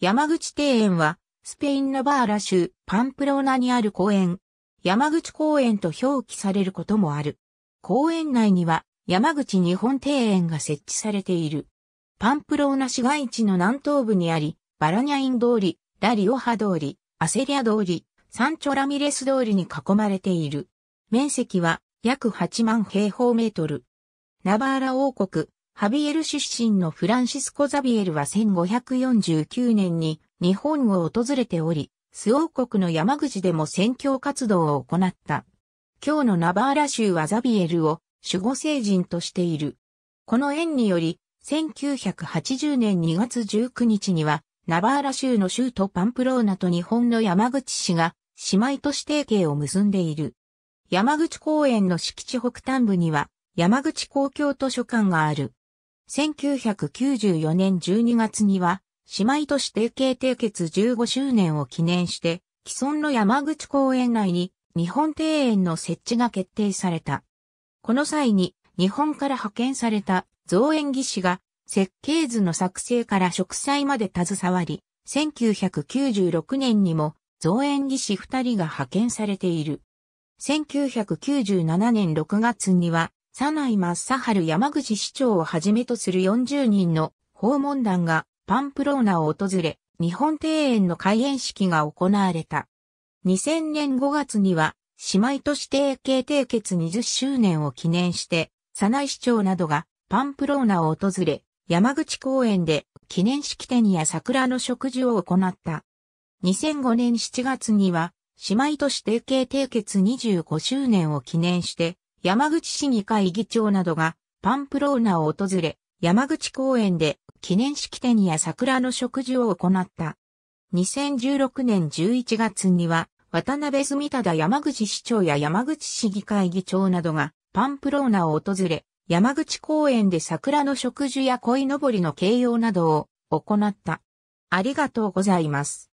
山口庭園は、スペインナバーラ州パンプローナにある公園、山口公園と表記されることもある。公園内には、山口日本庭園が設置されている。パンプローナ市街地の南東部にあり、バラニャイン通り、ラリオハ通り、アセリア通り、サンチョラミレス通りに囲まれている。面積は約8万平方メートル。ナバーラ王国、ハビエル出身のフランシスコ・ザビエルは1549年に日本を訪れており、スオー国の山口でも宣教活動を行った。今日のナバーラ州はザビエルを守護聖人としている。この縁により、1980年2月19日には、ナバーラ州の州都パンプローナと日本の山口市が姉妹都市提携を結んでいる。山口公園の敷地北端部には山口公共図書館がある。1994年12月には、姉妹都市提携締結15周年を記念して、既存の山口公園内に日本庭園の設置が決定された。この際に日本から派遣された造園技師が設計図の作成から植栽まで携わり、1996年にも造園技師2人が派遣されている。1997年6月には佐内ハ春山口市長をはじめとする40人の訪問団がパンプローナを訪れ、日本庭園の開園式が行われた。2000年5月には、姉妹都市提携締結20周年を記念して、佐内市長などがパンプローナを訪れ、山口公園で記念式典や桜の植樹を行った。2005年7月には、姉妹都市提携締結25周年を記念して、山口市議会議長などがパンプローナを訪れ、山口公園で記念式典や桜の植樹を行った。2016年11月には、渡辺住忠山口市長や山口市議会議長などがパンプローナを訪れ、山口公園で桜の植樹や鯉のぼりの掲揚などを行った。ありがとうございます。